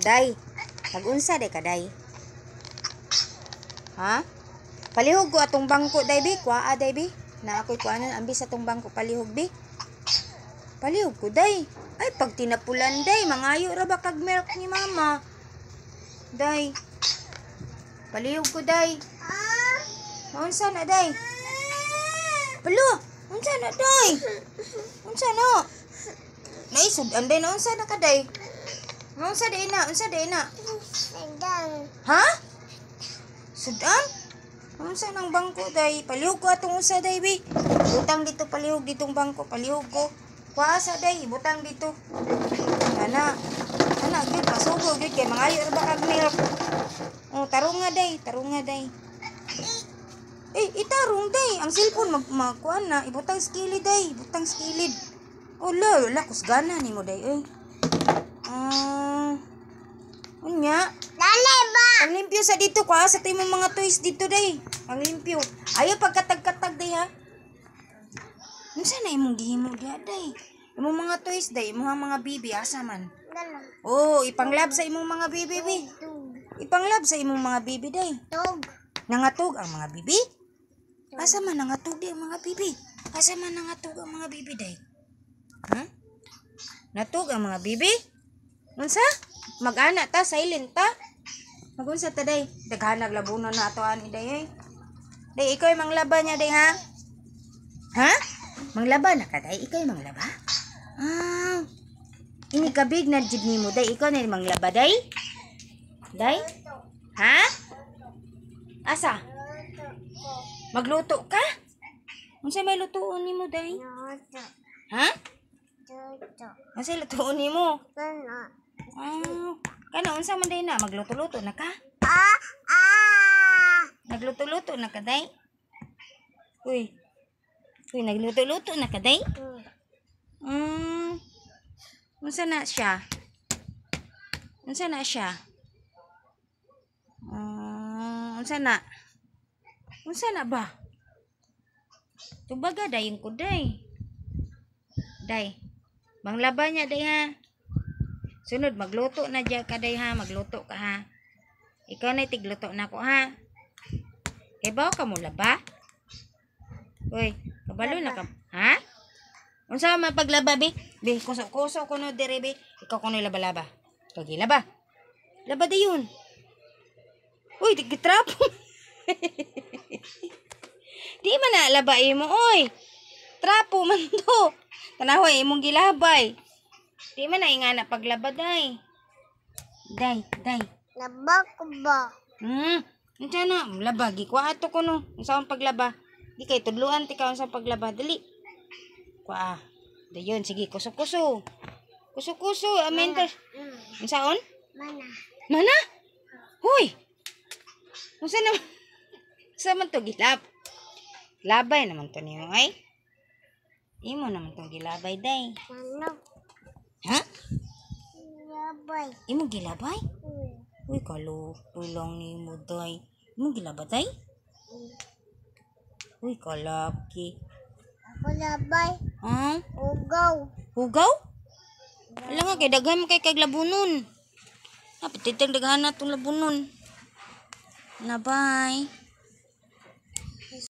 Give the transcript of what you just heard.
Day, nagunsa day ka day. Ha? Palihog ko atong bangko day bi, Kwa a, ah, day bi. Na ako'y kuanan ambi sa atong bangko palihog bi. Palihog ko day. Ay pag tinapulan day, mangayo ra ba kag milk ni mama. Day. Palihog ko day. Unsa na day? Palo, unsa na day? Unsa na? Naisud anday na unsa na kaday? Unsa di na? Unsa di na? Sudan. Ha? Sudan? Unsa nang bangko day? Palihog ko atong unsa day bi. Butang dito palihog ditong bangko, palihog ko. Kuasa day, butang dito. Ana. Ana gyud pasugo gyud kay mangayo ra ba kag milk. Oh, tarunga day, tarunga day. Eh, itarong day. Ang cellphone mag magkuan na, ibutang skilid day, butang skilid. Oh, lol, lakus gana ni mo day. Eh. Ah. unya. Dali ba? Ang limpyo sa dito ko ha. Sa tayo mga toys dito day. Ang limpyo. Ayaw pagkatag-katag day ha. Unsa na imong gihimo diha day? Imong mga toys day, imong mga bibi asa man? Dala. Oh, ipanglab sa imong mga bibi bi. Ipanglab sa imong mga bibi day. Tug. Nangatog ang mga bibi? Asa man nangatog day ang mga bibi? Asa man nangatog ang mga bibi day? Ha? Hmm? Huh? Natug ang mga bibi? Unsa? Magana ta, silent ta. Magunsa ta day. Daghan naglabuno na ato ani day. Eh. Day ikaw mang laba niya day ha. Ha? Manglaba na ka day ikaw manglaba. Ah. Ini kabig na jud mo day ikaw na manglaba day. Day? Ha? Asa? Magluto ka? Unsa may lutuon nimo day? Ha? Luto. Unsa lutuon nimo? Luto. Wow. Kano, unsa man day na? Magluto-luto na ka? Ah, ah. Nagluto-luto na ka, day? Uy. Uy, nagluto-luto na ka, day? Mm. Unsa na siya? Unsa na siya? Um, unsa na? Unsa na ba? Tubaga dayon ko, day. Day. Bang laba niya, day ha? Sunod, magluto na dyan ka day, ha. Magluto ka, ha. Ikaw na tigluto na ko, ha. Ibaw ka mo laba? Uy, kabalo na ka. Ha? Unsa man paglaba, bi? Be, kuso-kuso ko no, dire, be. Ikaw ko no laba-laba. Kagi laba. Laba da yun. Uy, tigitrapo. Di man na laba mo, oy. Trapo man to. Tanahoy, imong gilabay. Di man ay nga na paglaba, day. Day, day. Laba ko ba? Hmm. Nandiyan na. Laba. Gikuha ato ko no. Unsa ang paglaba. Di kay tudluan ti ka unsa paglaba. Dali. Kuha. Dayon. Sige. Kuso-kuso. Kuso-kuso. Amen. Mm. Unsaon? Mana. Mana? Hoy. Unsa na? Sa man to gilap. Labay naman to niyo ay. Imo naman tong gilabay day. Mana. Ha? Gilabay. Imo gilabay? Hmm. Uy, kalo tulong ni mo day. Imo gilabatay? Hmm. Uy, kalaki. Ako labay. Ha? Hugaw. Hugaw? Wala nga, kay daghan mo kay kag labunon. Napatitag daghan na itong labunon. Na bye.